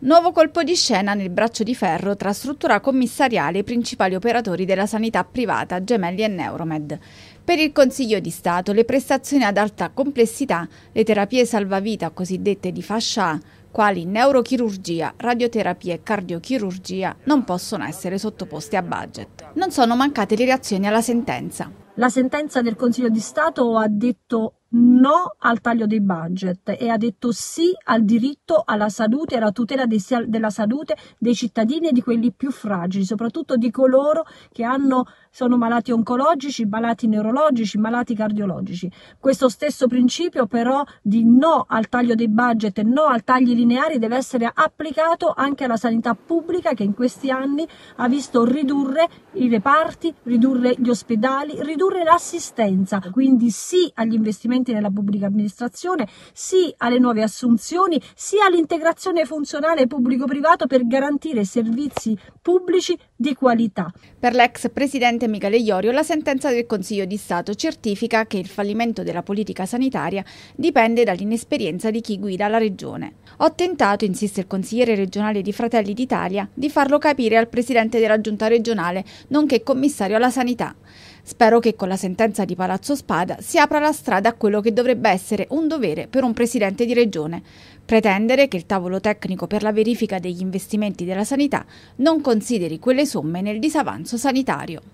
Nuovo colpo di scena nel braccio di ferro tra struttura commissariale e principali operatori della sanità privata, Gemelli e Neuromed. Per il Consiglio di Stato le prestazioni ad alta complessità, le terapie salvavita cosiddette di fascia A, quali neurochirurgia, radioterapia e cardiochirurgia, non possono essere sottoposte a budget. Non sono mancate le reazioni alla sentenza la sentenza del Consiglio di Stato ha detto no al taglio dei budget e ha detto sì al diritto alla salute e alla tutela dei, della salute dei cittadini e di quelli più fragili, soprattutto di coloro che hanno, sono malati oncologici, malati neurologici, malati cardiologici. Questo stesso principio però di no al taglio dei budget e no al tagli lineari deve essere applicato anche alla sanità pubblica che in questi anni ha visto ridurre i reparti, ridurre gli ospedali, ridurre ridurre l'assistenza, quindi sì agli investimenti nella pubblica amministrazione, sì alle nuove assunzioni, sì all'integrazione funzionale pubblico-privato per garantire servizi pubblici di qualità. Per l'ex presidente Michele Iorio la sentenza del Consiglio di Stato certifica che il fallimento della politica sanitaria dipende dall'inesperienza di chi guida la regione. Ho tentato, insiste il consigliere regionale di Fratelli d'Italia, di farlo capire al presidente della giunta regionale, nonché commissario alla sanità. Spero che con la sentenza di Palazzo Spada si apra la strada a quello che dovrebbe essere un dovere per un presidente di regione, pretendere che il tavolo tecnico per la verifica degli investimenti della sanità non consideri quelle somme nel disavanzo sanitario.